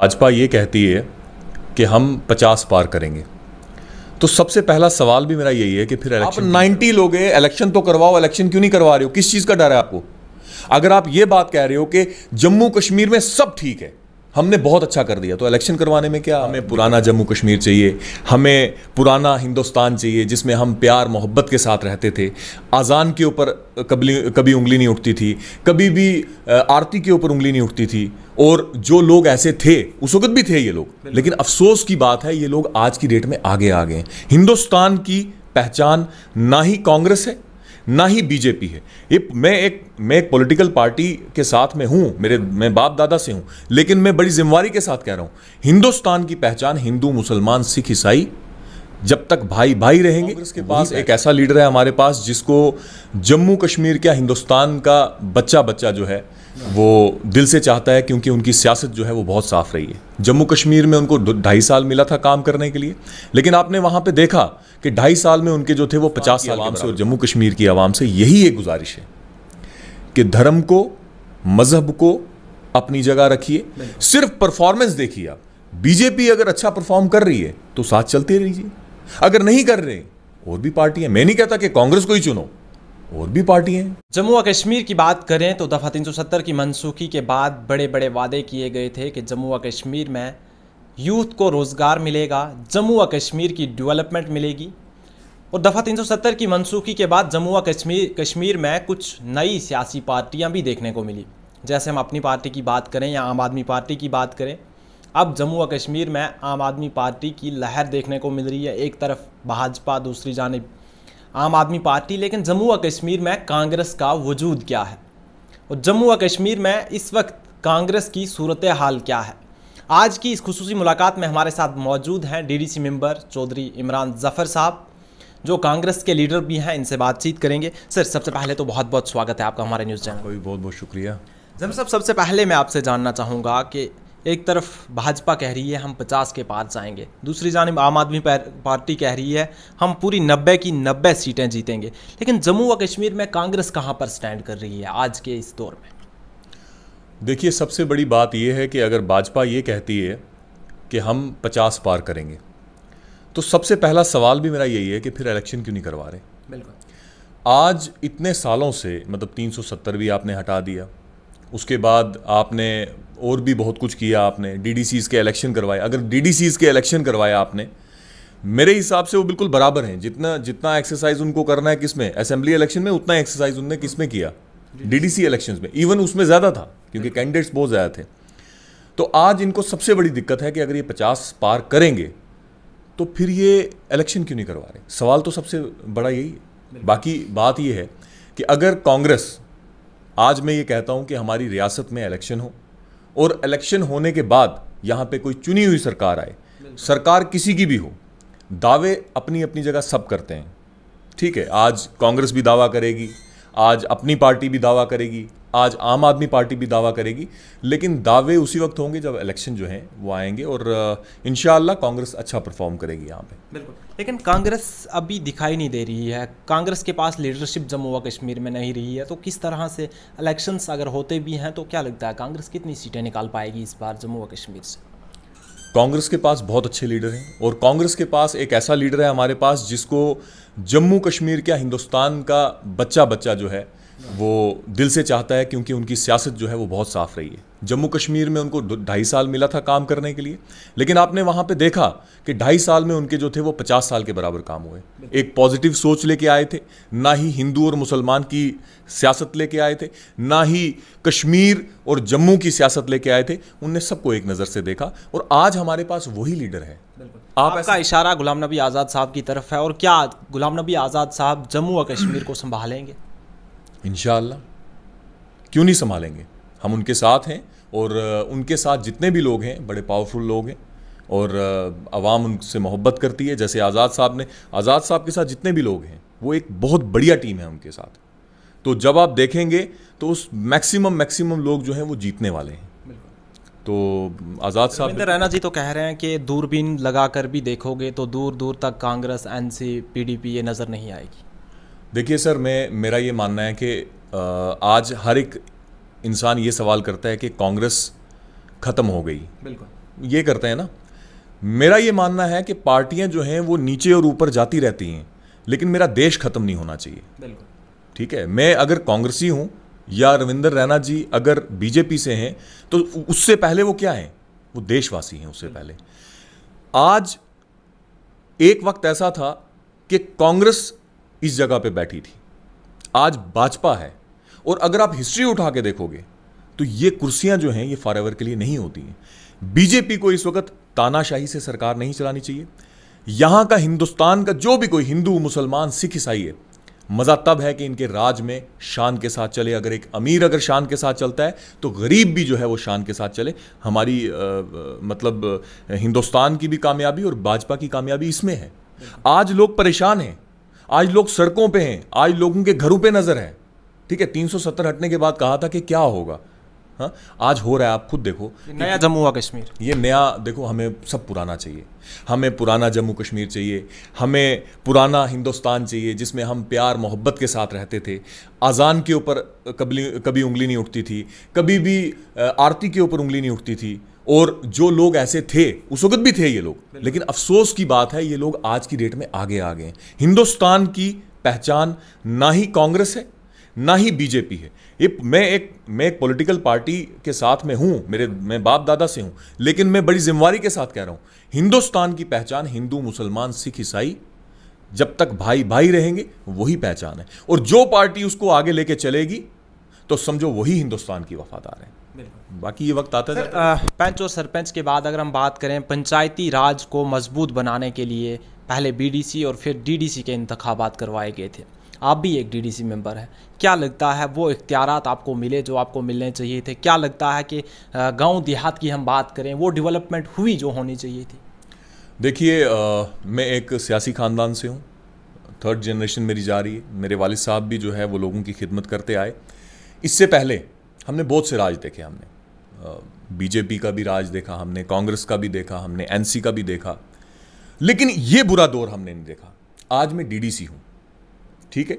भाजपा ये कहती है कि हम 50 पार करेंगे तो सबसे पहला सवाल भी मेरा यही है कि फिर आप नाइन्टी लोग इलेक्शन तो करवाओ इलेक्शन क्यों नहीं करवा रहे हो किस चीज़ का डर है आपको अगर आप ये बात कह रहे हो कि जम्मू कश्मीर में सब ठीक है हमने बहुत अच्छा कर दिया तो इलेक्शन करवाने में क्या हमें पुराना जम्मू कश्मीर चाहिए हमें पुराना हिंदुस्तान चाहिए जिसमें हम प्यार मोहब्बत के साथ रहते थे अजान के ऊपर कभी कभी उंगली नहीं उठती थी कभी भी आरती के ऊपर उंगली नहीं उठती थी और जो लोग ऐसे थे उस वक्त भी थे ये लोग लेकिन अफसोस की बात है ये लोग आज की डेट में आगे आ गए हिंदुस्तान की पहचान ना ही कांग्रेस है ना ही बीजेपी है एक मैं एक मैं एक पॉलिटिकल पार्टी के साथ में हूँ मेरे मैं बाप दादा से हूँ लेकिन मैं बड़ी जिम्मेवारी के साथ कह रहा हूँ हिंदुस्तान की पहचान हिंदू मुसलमान सिख ईसाई जब तक भाई भाई रहेंगे उसके पास एक ऐसा लीडर है हमारे पास जिसको जम्मू कश्मीर क्या हिंदुस्तान का बच्चा बच्चा जो है वो दिल से चाहता है क्योंकि उनकी सियासत जो है वो बहुत साफ रही है जम्मू कश्मीर में उनको ढाई साल मिला था काम करने के लिए लेकिन आपने वहाँ पे देखा कि ढाई साल में उनके जो थे वो पचास साल आवाम से और जम्मू कश्मीर की आवाम से यही एक गुजारिश है कि धर्म को मज़हब को अपनी जगह रखिए सिर्फ परफॉर्मेंस देखिए आप बीजेपी अगर अच्छा परफॉर्म कर रही है तो साथ चलते रहिए अगर नहीं कर रहे और भी पार्टी है मैं नहीं कहता कि कांग्रेस को ही चुनो और भी पार्टी जम्मू और कश्मीर की बात करें तो दफ़ा 370 की मनसूखी के बाद बड़े बड़े वादे किए गए थे कि जम्मू और कश्मीर में यूथ को रोज़गार मिलेगा जम्मू व कश्मीर की डेवलपमेंट मिलेगी और दफ़ा 370 की मनसूखी के बाद जम्मू व कश्मीर कश्मीर में कुछ नई सियासी पार्टियां भी देखने को मिली जैसे हम अपनी पार्टी की बात करें या आम आदमी पार्टी की बात करें अब जम्मू व कश्मीर में आम आदमी पार्टी की लहर देखने को मिल रही है एक तरफ भाजपा दूसरी जानब आम आदमी पार्टी लेकिन जम्मू व कश्मीर में कांग्रेस का वजूद क्या है और जम्मू व कश्मीर में इस वक्त कांग्रेस की सूरत हाल क्या है आज की इस खसूसी मुलाकात में हमारे साथ मौजूद हैं डीडीसी मेंबर चौधरी इमरान जफ़र साहब जो कांग्रेस के लीडर भी हैं इनसे बातचीत करेंगे सर सबसे पहले तो बहुत बहुत स्वागत है आपका हमारे न्यूज़ चैनल को भी बहुत बहुत शुक्रिया जब सब सबसे पहले मैं आपसे जानना चाहूँगा कि एक तरफ भाजपा कह रही है हम पचास के पार जाएंगे दूसरी जानब आम आदमी पार्टी कह रही है हम पूरी नब्बे की नब्बे सीटें जीतेंगे लेकिन जम्मू व कश्मीर में कांग्रेस कहाँ पर स्टैंड कर रही है आज के इस दौर में देखिए सबसे बड़ी बात यह है कि अगर भाजपा ये कहती है कि हम पचास पार करेंगे तो सबसे पहला सवाल भी मेरा यही है कि फिर इलेक्शन क्यों नहीं करवा रहे बिल्कुल आज इतने सालों से मतलब 370 भी आपने हटा दिया उसके बाद आपने और भी बहुत कुछ किया आपने डी के इलेक्शन करवाए अगर डी के इलेक्शन करवाए आपने मेरे हिसाब से वो बिल्कुल बराबर हैं जितना जितना एक्सरसाइज उनको करना है किसमें असेंबली इलेक्शन में उतना एक्सरसाइज उनने किसमें किया डीडीसी इलेक्शंस में इवन उसमें ज़्यादा था क्योंकि कैंडिडेट्स बहुत ज़्यादा थे तो आज इनको सबसे बड़ी दिक्कत है कि अगर ये पचास पार करेंगे तो फिर ये इलेक्शन क्यों नहीं करवा रहे सवाल तो सबसे बड़ा यही है बाकी बात ये है कि अगर कांग्रेस आज मैं ये कहता हूँ कि हमारी रियासत में इलेक्शन हो और इलेक्शन होने के बाद यहाँ पे कोई चुनी हुई सरकार आए सरकार किसी की भी हो दावे अपनी अपनी जगह सब करते हैं ठीक है आज कांग्रेस भी दावा करेगी आज अपनी पार्टी भी दावा करेगी आज आम आदमी पार्टी भी दावा करेगी लेकिन दावे उसी वक्त होंगे जब इलेक्शन जो हैं वो आएंगे और इन कांग्रेस अच्छा परफॉर्म करेगी यहाँ पे बिल्कुल लेकिन कांग्रेस अभी दिखाई नहीं दे रही है कांग्रेस के पास लीडरशिप जम्मू व कश्मीर में नहीं रही है तो किस तरह से इलेक्शंस अगर होते भी हैं तो क्या लगता है कांग्रेस कितनी सीटें निकाल पाएगी इस बार जम्मू व कश्मीर से कांग्रेस के पास बहुत अच्छे लीडर हैं और कांग्रेस के पास एक ऐसा लीडर है हमारे पास जिसको जम्मू कश्मीर क्या हिंदुस्तान का बच्चा बच्चा जो है वो दिल से चाहता है क्योंकि उनकी सियासत जो है वो बहुत साफ़ रही है जम्मू कश्मीर में उनको ढाई साल मिला था काम करने के लिए लेकिन आपने वहाँ पे देखा कि ढाई साल में उनके जो थे वो पचास साल के बराबर काम हुए एक पॉजिटिव सोच लेके आए थे ना ही हिंदू और मुसलमान की सियासत लेके आए थे ना ही कश्मीर और जम्मू की सियासत लेके आए थे उनने सबको एक नज़र से देखा और आज हमारे पास वही लीडर है आप आपका इशारा गुलाम नबी आज़ाद साहब की तरफ है और क्या गुलाम नबी आज़ाद साहब जम्मू और कश्मीर को संभालेंगे इन क्यों नहीं संभालेंगे हम उनके साथ हैं और उनके साथ जितने भी लोग हैं बड़े पावरफुल लोग हैं और आवाम उनसे मोहब्बत करती है जैसे आज़ाद साहब ने आज़ाद साहब के साथ जितने भी लोग हैं वो एक बहुत बढ़िया टीम है उनके साथ तो जब आप देखेंगे तो उस मैक्सिमम मैक्सिमम लोग जो हैं वो जीतने वाले हैं तो आज़ाद साहब रैना जी तो कह रहे हैं कि दूरबीन कर भी देखोगे तो दूर दूर तक कांग्रेस एन सी ये नज़र नहीं आएगी देखिए सर मैं मेरा ये मानना है कि आज हर एक इंसान ये सवाल करता है कि कांग्रेस ख़त्म हो गई बिल्कुल ये करते हैं ना मेरा ये मानना है कि पार्टियां जो हैं वो नीचे और ऊपर जाती रहती हैं लेकिन मेरा देश ख़त्म नहीं होना चाहिए बिल्कुल ठीक है मैं अगर कांग्रेसी हूँ या रविंदर रैना जी अगर बीजेपी से हैं तो उससे पहले वो क्या हैं वो देशवासी हैं उससे पहले आज एक वक्त ऐसा था कि कांग्रेस इस जगह पे बैठी थी आज भाजपा है और अगर आप हिस्ट्री उठा के देखोगे तो ये कुर्सियां जो हैं ये फॉर के लिए नहीं होती हैं बीजेपी को इस वक्त तानाशाही से सरकार नहीं चलानी चाहिए यहाँ का हिंदुस्तान का जो भी कोई हिंदू मुसलमान सिख ईसाई है मज़ा तब है कि इनके राज में शान के साथ चले अगर एक अमीर अगर शान के साथ चलता है तो गरीब भी जो है वो शान के साथ चले हमारी आ, मतलब हिंदुस्तान की भी कामयाबी और भाजपा की कामयाबी इसमें है आज लोग परेशान हैं आज लोग सड़कों पे हैं आज लोगों के घरों पे नज़र है ठीक है 370 हटने के बाद कहा था कि क्या होगा हाँ आज हो रहा है आप खुद देखो नया जम्मू और कश्मीर ये नया देखो हमें सब पुराना चाहिए हमें पुराना जम्मू कश्मीर चाहिए हमें पुराना हिंदुस्तान चाहिए जिसमें हम प्यार मोहब्बत के साथ रहते थे अजान के ऊपर कभी कभी उंगली नहीं उठती थी कभी भी आरती के ऊपर उंगली नहीं उठती थी और जो लोग ऐसे थे उस वक्त भी थे ये लोग लेकिन अफसोस की बात है ये लोग आज की डेट में आगे आ गए हिंदुस्तान की पहचान ना ही कांग्रेस है ना ही बीजेपी है ये मैं एक मैं एक पॉलिटिकल पार्टी के साथ में हूँ मेरे मैं बाप दादा से हूँ लेकिन मैं बड़ी जिम्मेवारी के साथ कह रहा हूँ हिंदुस्तान की पहचान हिंदू मुसलमान सिख ईसाई जब तक भाई भाई रहेंगे वही पहचान है और जो पार्टी उसको आगे लेके चलेगी तो समझो वही हिंदुस्तान की वफादार है बाकी ये वक्त आता है पंच और सरपंच के बाद अगर हम बात करें पंचायती राज को मजबूत बनाने के लिए पहले बीडीसी और फिर डीडीसी के इंतबात करवाए गए थे आप भी एक डीडीसी मेंबर हैं क्या लगता है वो इख्तियार आपको मिले जो आपको मिलने चाहिए थे क्या लगता है कि गांव देहात की हम बात करें वो डेवलपमेंट हुई जो होनी चाहिए थी देखिए मैं एक सियासी ख़ानदान से हूँ थर्ड जनरेशन मेरी जा रही है मेरे वाल साहब भी जो है वो लोगों की खिदमत करते आए इससे पहले हमने बहुत से राज देखे हमने बीजेपी का भी राज देखा हमने कांग्रेस का भी देखा हमने एनसी का भी देखा लेकिन ये बुरा दौर हमने नहीं देखा आज मैं डीडीसी हूँ ठीक है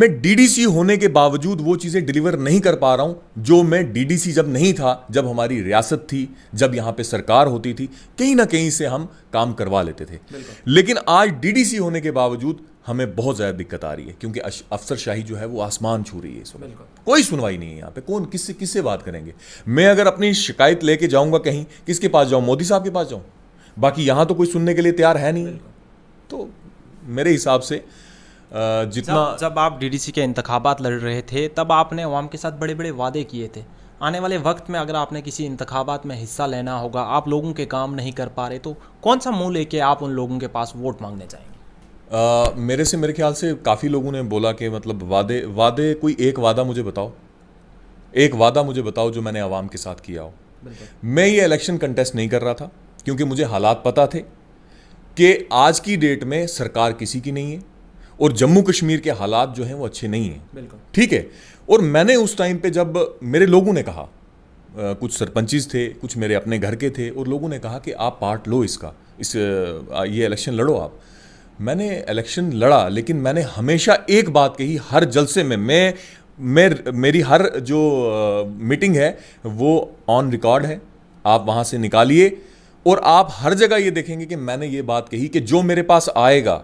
मैं डीडीसी होने के बावजूद वो चीज़ें डिलीवर नहीं कर पा रहा हूँ जो मैं डीडीसी जब नहीं था जब हमारी रियासत थी जब यहाँ पे सरकार होती थी कहीं ना कहीं से हम काम करवा लेते थे लेकिन आज डीडीसी होने के बावजूद हमें बहुत ज़्यादा दिक्कत आ रही है क्योंकि अफसरशाही जो है वो आसमान छू रही है इस वक्त कोई सुनवाई नहीं है यहाँ पे कौन किससे किससे बात करेंगे मैं अगर अपनी शिकायत लेके जाऊँगा कहीं किसके पास जाऊँ मोदी साहब के पास जाऊँ बाकी यहाँ तो कोई सुनने के लिए तैयार है नहीं तो मेरे हिसाब से जितना जब, जब आप डीडीसी के इंतबात लड़ रहे थे तब आपने अवाम के साथ बड़े बड़े वादे किए थे आने वाले वक्त में अगर आपने किसी इंतबात में हिस्सा लेना होगा आप लोगों के काम नहीं कर पा रहे तो कौन सा मुंह लेके आप उन लोगों के पास वोट मांगने जाएंगे आ, मेरे से मेरे ख्याल से काफ़ी लोगों ने बोला कि मतलब वादे वादे कोई एक वादा मुझे बताओ एक वादा मुझे बताओ जो मैंने आवाम के साथ किया हो मैं ये इलेक्शन कंटेस्ट नहीं कर रहा था क्योंकि मुझे हालात पता थे कि आज की डेट में सरकार किसी की नहीं है और जम्मू कश्मीर के हालात जो हैं वो अच्छे नहीं हैं ठीक है और मैंने उस टाइम पे जब मेरे लोगों ने कहा आ, कुछ सरपंचीज थे कुछ मेरे अपने घर के थे और लोगों ने कहा कि आप पार्ट लो इसका इस ये इलेक्शन लड़ो आप मैंने इलेक्शन लड़ा लेकिन मैंने हमेशा एक बात कही हर जलसे में मैं मैं मेरी हर जो मीटिंग है वो ऑन रिकॉर्ड है आप वहाँ से निकालिए और आप हर जगह ये देखेंगे कि मैंने ये बात कही कि जो मेरे पास आएगा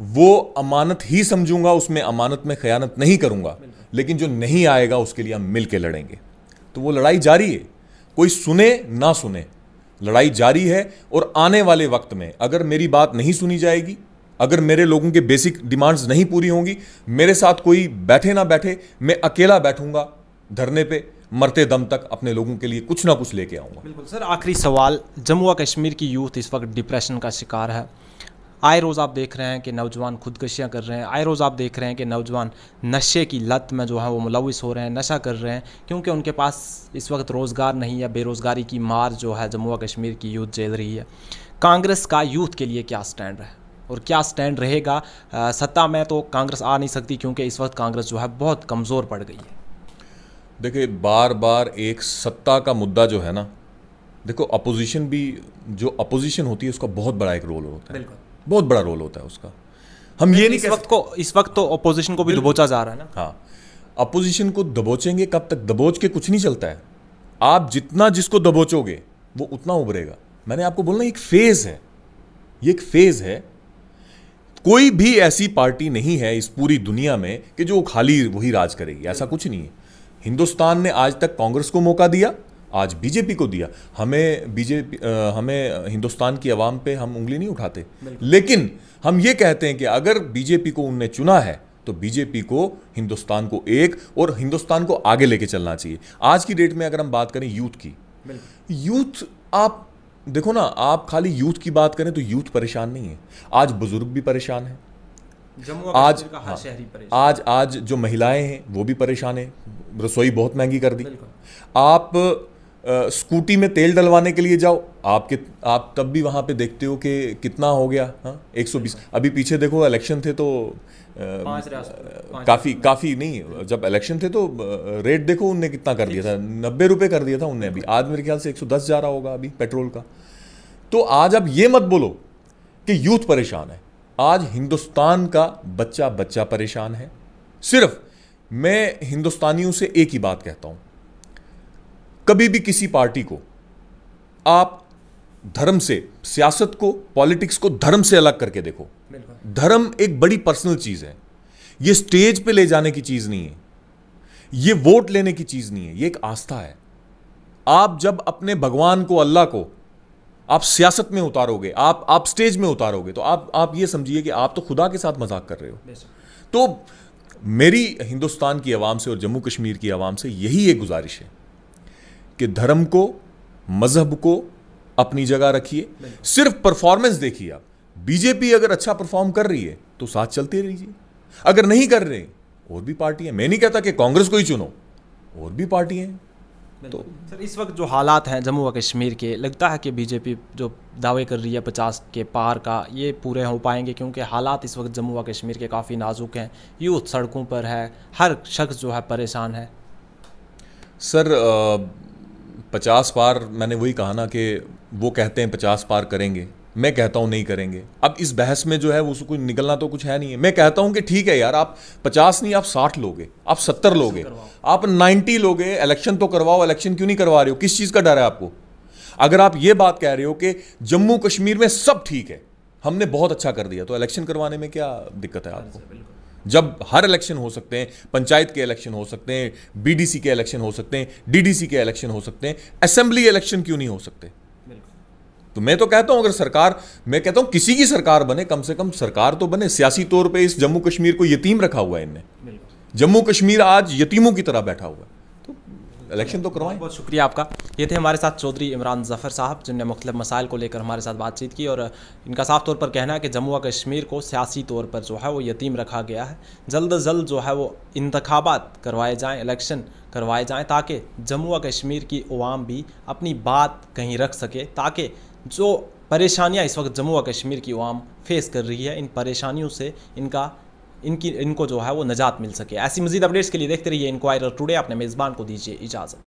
वो अमानत ही समझूंगा उसमें अमानत में खयानत नहीं करूंगा लेकिन जो नहीं आएगा उसके लिए हम मिल लड़ेंगे तो वो लड़ाई जारी है कोई सुने ना सुने लड़ाई जारी है और आने वाले वक्त में अगर मेरी बात नहीं सुनी जाएगी अगर मेरे लोगों के बेसिक डिमांड्स नहीं पूरी होंगी मेरे साथ कोई बैठे ना बैठे मैं अकेला बैठूंगा धरने पे मरते दम तक अपने लोगों के लिए कुछ ना कुछ लेके आऊँगा बिल्कुल सर आखिरी सवाल जम्मू और कश्मीर की यूथ इस वक्त डिप्रेशन का शिकार है आए रोज़ आप देख रहे हैं कि नौजवान खुदकशियाँ कर रहे हैं आए रोज़ आप देख रहे हैं कि नौजवान नशे की लत में जो है वो मुलविस हो रहे हैं नशा कर रहे हैं क्योंकि उनके पास इस वक्त रोज़गार नहीं है बेरोज़गारी की मार जो है जम्मू कश्मीर की यूथ झेल रही है कांग्रेस का यूथ के लिए क्या स्टैंड है और क्या स्टैंड रहेगा सत्ता में तो कांग्रेस आ नहीं सकती क्योंकि इस वक्त कांग्रेस जो है बहुत कमज़ोर पड़ गई है देखिए बार बार एक सत्ता का मुद्दा जो है ना देखो अपोजिशन भी जो अपोजिशन होती है उसका बहुत बड़ा एक रोल होता है बिल्कुल बहुत बड़ा रोल होता है उसका हम ये नहीं इस वक्त को इस वक्त तो अपोजिशन को भी दबोचा जा रहा है ना हाँ अपोजिशन को दबोचेंगे कब तक दबोच के कुछ नहीं चलता है आप जितना जिसको दबोचोगे वो उतना उभरेगा मैंने आपको बोलना एक फेज है ये एक फेज है कोई भी ऐसी पार्टी नहीं है इस पूरी दुनिया में कि जो खाली वही राज करेगी ऐसा कुछ नहीं है हिंदुस्तान ने आज तक कांग्रेस को मौका दिया आज बीजेपी को दिया हमें बीजेपी हमें हिंदुस्तान की आवाम पे हम उंगली नहीं उठाते लेकिन हम ये कहते हैं कि अगर बीजेपी को उनने चुना है तो बीजेपी को हिंदुस्तान को एक और हिंदुस्तान को आगे लेके चलना चाहिए आज की डेट में अगर हम बात करें यूथ की यूथ आप देखो ना आप खाली यूथ की बात करें तो यूथ परेशान नहीं है आज बुजुर्ग भी परेशान है आज हाँ, आज आज जो महिलाएं हैं वो भी परेशान है रसोई बहुत महंगी कर दी आप स्कूटी में तेल डलवाने के लिए जाओ आप कित आप तब भी वहाँ पे देखते हो कि कितना हो गया हाँ एक सौ बीस अभी पीछे देखो इलेक्शन थे तो काफ़ी काफ़ी नहीं जब इलेक्शन थे तो रेट देखो उनने कितना कर दिया था नब्बे रुपये कर दिया था उनने अभी आज मेरे ख्याल से एक सौ दस जा रहा होगा अभी पेट्रोल का तो आज आप ये मत बोलो कि यूथ परेशान है आज हिंदुस्तान का बच्चा बच्चा परेशान है सिर्फ मैं हिंदुस्तानियों से एक ही बात कहता हूँ कभी भी किसी पार्टी को आप धर्म से सियासत को पॉलिटिक्स को धर्म से अलग करके देखो धर्म एक बड़ी पर्सनल चीज़ है ये स्टेज पे ले जाने की चीज़ नहीं है ये वोट लेने की चीज़ नहीं है ये एक आस्था है आप जब अपने भगवान को अल्लाह को आप सियासत में उतारोगे आप आप स्टेज में उतारोगे तो आप आप ये समझिए कि आप तो खुदा के साथ मजाक कर रहे हो तो मेरी हिंदुस्तान की आवाम से और जम्मू कश्मीर की आवाम से यही एक गुजारिश है कि धर्म को मजहब को अपनी जगह रखिए सिर्फ परफॉर्मेंस देखिए आप बीजेपी अगर अच्छा परफॉर्म कर रही है तो साथ चलते रहिए अगर नहीं कर रहे और भी पार्टी है मैं नहीं कहता कि कांग्रेस को ही चुनो और भी पार्टी है तो सर इस वक्त जो हालात हैं जम्मू व कश्मीर के लगता है कि बीजेपी जो दावे कर रही है पचास के पार का ये पूरे हो पाएंगे क्योंकि हालात इस वक्त जम्मू व कश्मीर के काफ़ी नाजुक हैं यूथ सड़कों पर है हर शख्स जो है परेशान है सर आ, पचास पार मैंने वही कहा ना कि वो कहते हैं पचास पार करेंगे मैं कहता हूँ नहीं करेंगे अब इस बहस में जो है वो कुछ निकलना तो कुछ है नहीं है मैं कहता हूँ कि ठीक है यार आप पचास नहीं आप साठ लोगे आप सत्तर लोगे आप नाइन्टी लोगे इलेक्शन तो करवाओ इलेक्शन क्यों नहीं करवा रहे हो किस चीज़ का डर है आपको अगर आप ये बात कह रहे हो कि जम्मू कश्मीर में सब ठीक है हमने बहुत अच्छा कर दिया तो इलेक्शन करवाने में क्या दिक्कत है आपको जब हर इलेक्शन हो सकते हैं पंचायत के इलेक्शन हो सकते हैं बीडीसी के इलेक्शन हो सकते हैं डीडीसी के इलेक्शन हो सकते हैं असेंबली इलेक्शन क्यों नहीं हो सकते तो मैं तो कहता हूं अगर सरकार मैं कहता हूं किसी की सरकार बने कम से कम सरकार तो बने सियासी तौर पे इस जम्मू कश्मीर को यतीम रखा हुआ है इनने जम्मू कश्मीर आज यतीमों की तरह बैठा हुआ है इलेक्शन तो करवाएं बहुत शुक्रिया आपका ये थे हमारे साथ चौधरी इमरान जफ़र साहब जिनने मुख्तु मसाइल को लेकर हमारे साथ बातचीत की और इनका साफ तौर पर कहना है कि जम्मू कश्मीर को सियासी तौर पर जो है वो यतीम रखा गया है जल्द जल्द जो है वो इंतबात करवाए जाएँ इलेक्शन करवाए जाएँ ताकि जम्मू कश्मीर की अवाम भी अपनी बात कहीं रख सके ताकि जो परेशानियाँ इस वक्त जम्मू कश्मीर की आवाम फेस कर रही है इन परेशानियों से इनका इनकी इनको जो है वो नजात मिल सके ऐसी मजीद अपडेट्स के लिए देखते रहिए इंक्वायर टुडे अपने मेज़बान को दीजिए इजाज़त